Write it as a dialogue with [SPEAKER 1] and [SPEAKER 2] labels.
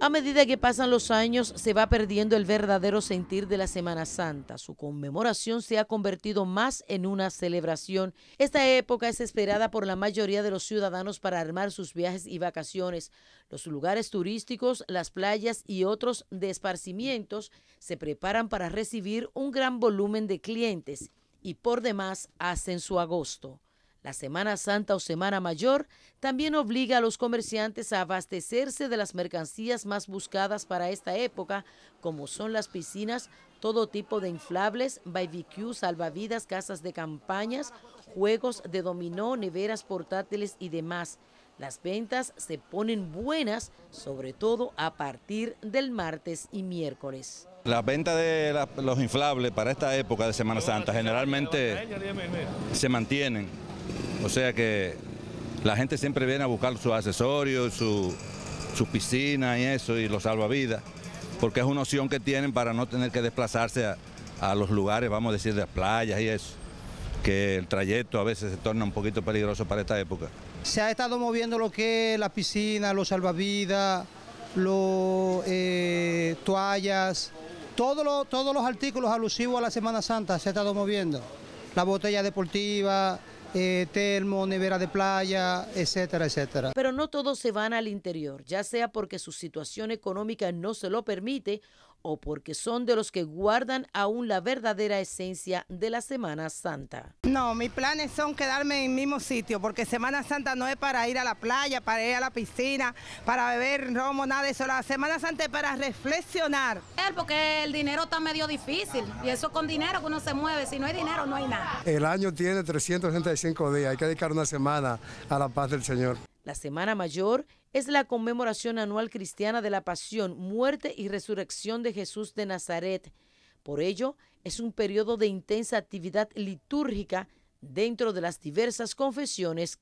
[SPEAKER 1] A medida que pasan los años, se va perdiendo el verdadero sentir de la Semana Santa. Su conmemoración se ha convertido más en una celebración. Esta época es esperada por la mayoría de los ciudadanos para armar sus viajes y vacaciones. Los lugares turísticos, las playas y otros de se preparan para recibir un gran volumen de clientes y por demás hacen su agosto. La Semana Santa o Semana Mayor también obliga a los comerciantes a abastecerse de las mercancías más buscadas para esta época, como son las piscinas, todo tipo de inflables, barbecue, salvavidas, casas de campañas, juegos de dominó, neveras portátiles y demás. Las ventas se ponen buenas, sobre todo a partir del martes y miércoles.
[SPEAKER 2] La venta de los inflables para esta época de Semana Santa generalmente se mantienen o sea que la gente siempre viene a buscar sus accesorios, su, su piscina y eso, y los salvavidas, porque es una opción que tienen para no tener que desplazarse a, los lugares, vamos a decir, de las playas y eso, que el trayecto a veces se torna un poquito peligroso para esta época.
[SPEAKER 3] Se ha estado moviendo lo que es la piscina, los salvavidas, los eh, toallas, todos los artículos alusivos a la Semana Santa se ha estado moviendo, la botella deportiva, eh, termo, nevera de playa, etcétera, etcétera.
[SPEAKER 1] Pero no todos se van al interior, ya sea porque su situación económica no se lo permite o porque son de los que guardan aún la verdadera esencia de la Semana Santa.
[SPEAKER 4] No, mis planes son quedarme en el mismo sitio, porque Semana Santa no es para ir a la playa, para ir a la piscina, para
[SPEAKER 1] beber romo, nada
[SPEAKER 4] de eso. La Semana Santa
[SPEAKER 1] es para reflexionar. Porque el dinero está medio difícil, y eso con dinero que uno se mueve, si no hay dinero no hay nada.
[SPEAKER 3] El año tiene 365 días, hay que dedicar una semana a la paz del Señor.
[SPEAKER 1] La Semana Mayor es la conmemoración anual cristiana de la pasión, muerte y resurrección de Jesús de Nazaret. Por ello, es un periodo de intensa actividad litúrgica dentro de las diversas confesiones